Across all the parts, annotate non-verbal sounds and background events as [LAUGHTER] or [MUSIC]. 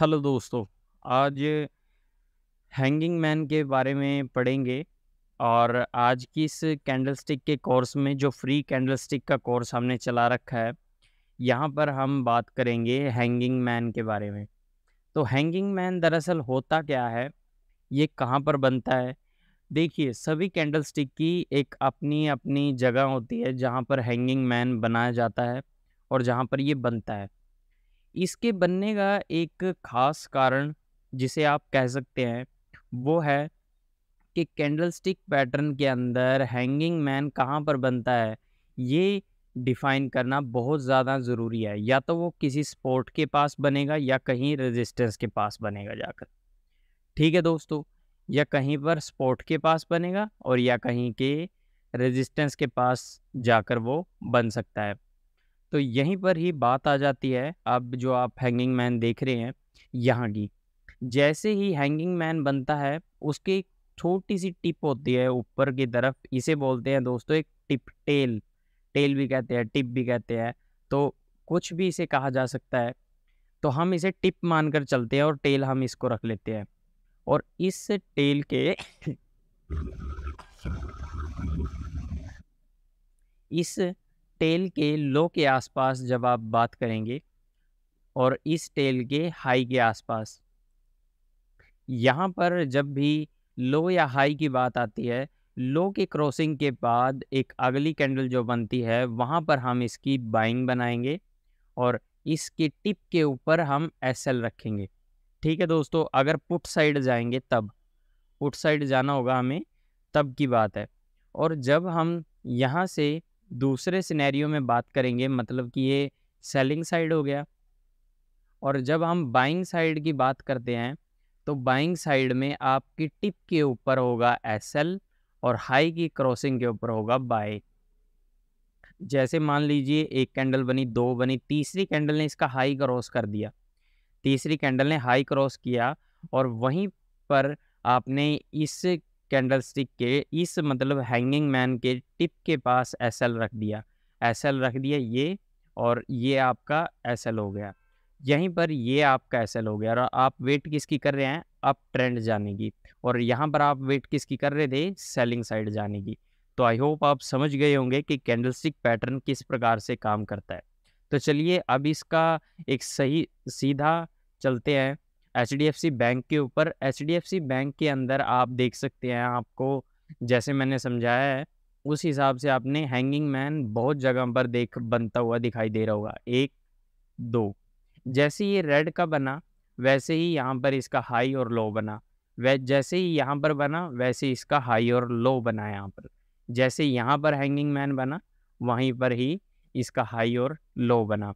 hello दोस्तों आज hanging man के बारे में पढ़ेंगे और आज की इस कैंडलस्टिक के कोर्स में जो फ्री कैंडलस्टिक का कोर्स हमने चला रखा है यहाँ पर हम बात करेंगे हैंगिंग मैन के बारे में तो हैंगिंग मैन दरअसल होता क्या है ये कहाँ पर बनता है देखिए सभी कैंडलस्टिक की एक अपनी अपनी जगह होती है जहाँ पर हैंगिंग मैन बनाया जाता है और जहाँ पर ये बनता है इसके बनने का एक खास कारण जिसे आप कह सकते हैं वो है कि कैंडलस्टिक पैटर्न के अंदर हैंगिंग मैन कहाँ पर बनता है ये डिफ़ाइन करना बहुत ज़्यादा ज़रूरी है या तो वो किसी स्पोर्ट के पास बनेगा या कहीं रेजिस्टेंस के पास बनेगा जाकर ठीक है दोस्तों या कहीं पर स्पोर्ट के पास बनेगा और या कहीं के रेजिस्टेंस के पास जाकर वो बन सकता है तो यहीं पर ही बात आ जाती है अब जो आप हैंगिंग मैन देख रहे हैं यहाँ की जैसे ही हैंगिंग मैन बनता है उसकी छोटी सी टिप होती है ऊपर की तरफ इसे बोलते हैं दोस्तों एक टिप टेल टेल भी कहते हैं टिप भी कहते हैं तो कुछ भी इसे कहा जा सकता है तो हम इसे टिप मानकर चलते हैं और टेल हम इसको रख लेते हैं और इस टेल के [COUGHS] इस टेल के लो के आसपास जब आप बात करेंगे और इस टेल के हाई के आसपास यहाँ पर जब भी लो या हाई की बात आती है लो के क्रॉसिंग के बाद एक अगली कैंडल जो बनती है वहाँ पर हम इसकी बाइंग बनाएंगे और इसके टिप के ऊपर हम एस एल रखेंगे ठीक है दोस्तों अगर पुट साइड जाएंगे तब पुट साइड जाना होगा हमें तब की बात है और जब हम यहाँ से दूसरे सिनेरियो में बात करेंगे मतलब कि ये सेलिंग साइड हो गया और जब हम बाइंग साइड की बात करते हैं तो बाइंग साइड में आपकी टिप के ऊपर होगा एस और हाई की क्रॉसिंग के ऊपर होगा बाय जैसे मान लीजिए एक कैंडल बनी दो बनी तीसरी कैंडल ने इसका हाई क्रॉस कर दिया तीसरी कैंडल ने हाई क्रॉस किया और वहीं पर आपने इस कैंडल स्टिक के इस मतलब हैंगिंग मैन के टिप के पास एस एल रख दिया एस एल रख दिया ये और ये आपका एस एल हो गया यहीं पर ये आपका एस एल हो गया और आप वेट किसकी कर रहे हैं अप ट्रेंड जाने की और यहाँ पर आप वेट किसकी कर रहे थे सेलिंग साइड जाने की तो आई होप आप समझ गए होंगे कि कैंडलस्टिक पैटर्न किस प्रकार से काम करता है तो चलिए अब इसका एक सही सीधा चलते हैं H D F C bank के ऊपर H D F C bank के अंदर आप देख सकते हैं आपको जैसे मैंने समझाया है उस हिसाब से आपने हैंगिंग मैन बहुत जगह पर देख बनता हुआ दिखाई दे रहा होगा एक दो जैसे ये रेड का बना वैसे ही यहाँ पर इसका हाई और लो बना वै जैसे ही यहाँ पर बना वैसे इसका हाई और लो बना यहाँ पर जैसे यहाँ पर हैंगिंग मैन बना वहीं पर ही इसका हाई और लो बना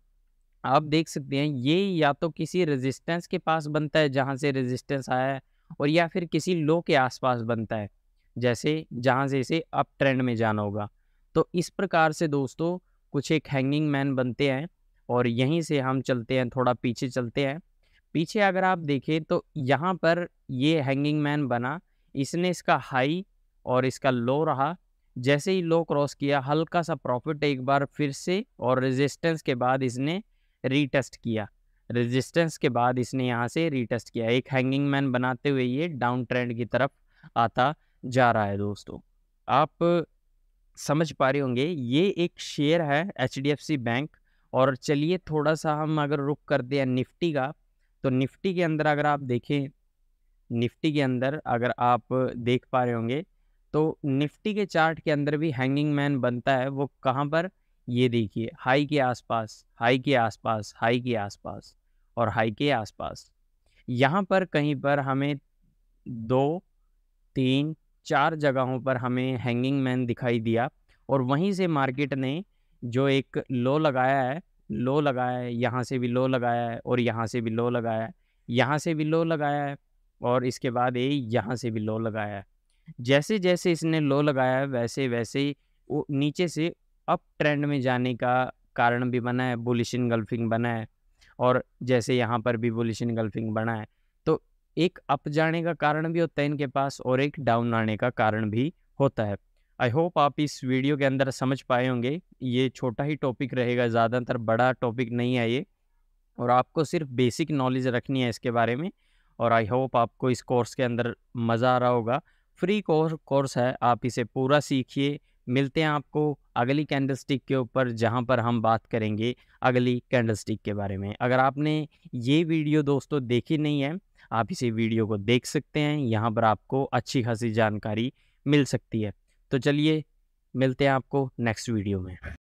आप देख सकते हैं ये या तो किसी रेजिस्टेंस के पास बनता है जहाँ से रेजिस्टेंस आया है और या फिर किसी लो के आसपास बनता है जैसे जहाँ से इसे अप ट्रेंड में जाना होगा तो इस प्रकार से दोस्तों कुछ एक हैंगिंग मैन बनते हैं और यहीं से हम चलते हैं थोड़ा पीछे चलते हैं पीछे अगर आप देखें तो यहाँ पर ये हैंगिंग मैन बना इसने इसका हाई और इसका लो रहा जैसे ही लो क्रॉस किया हल्का सा प्रॉफिट एक बार फिर से और रेजिस्टेंस के बाद इसने रीटेस्ट किया रेजिस्टेंस के बाद इसने यहाँ से रीटेस्ट किया एक हैंगिंग मैन बनाते हुए ये डाउन ट्रेंड की तरफ आता जा रहा है दोस्तों आप समझ पा रहे होंगे ये एक शेयर है एच बैंक और चलिए थोड़ा सा हम अगर रुक करते हैं निफ्टी का तो निफ्टी के अंदर अगर आप देखें निफ्टी के अंदर अगर आप देख पा रहे होंगे तो निफ्टी के चार्ट के अंदर भी हैंगिंग मैन बनता है वो कहाँ पर ये देखिए हाई के आसपास हाई के आसपास हाई के आसपास और हाई के आसपास यहाँ पर कहीं पर हमें दो तीन चार जगहों पर हमें हैंगिंग मैन दिखाई दिया और वहीं से मार्केट ने जो एक लो लगाया है लो लगाया है यहाँ से भी लो लगाया है और यहाँ से भी लो लगाया है यहाँ से भी लो लगाया है और इसके बाद ये यहाँ से भी लो लगाया है जैसे जैसे इसने लो लगाया है वैसे वैसे नीचे से अप ट्रेंड में जाने का कारण भी बना है बुलिश इनगल्फिंग बना है और जैसे यहाँ पर भी बुलिश इनगल्फिंग बना है तो एक अप जाने का कारण भी होता है इनके पास और एक डाउन आने का कारण भी होता है आई होप आप इस वीडियो के अंदर समझ पाए होंगे ये छोटा ही टॉपिक रहेगा ज़्यादातर बड़ा टॉपिक नहीं है ये और आपको सिर्फ बेसिक नॉलेज रखनी है इसके बारे में और आई होप आपको इस कोर्स के अंदर मज़ा आ रहा होगा फ्री कोर्स कोर्स है आप इसे पूरा सीखिए मिलते हैं आपको अगली कैंडल स्टिक के ऊपर जहाँ पर हम बात करेंगे अगली कैंडल स्टिक के बारे में अगर आपने ये वीडियो दोस्तों देखी नहीं है आप इसी वीडियो को देख सकते हैं यहाँ पर आपको अच्छी खासी जानकारी मिल सकती है तो चलिए मिलते हैं आपको नेक्स्ट वीडियो में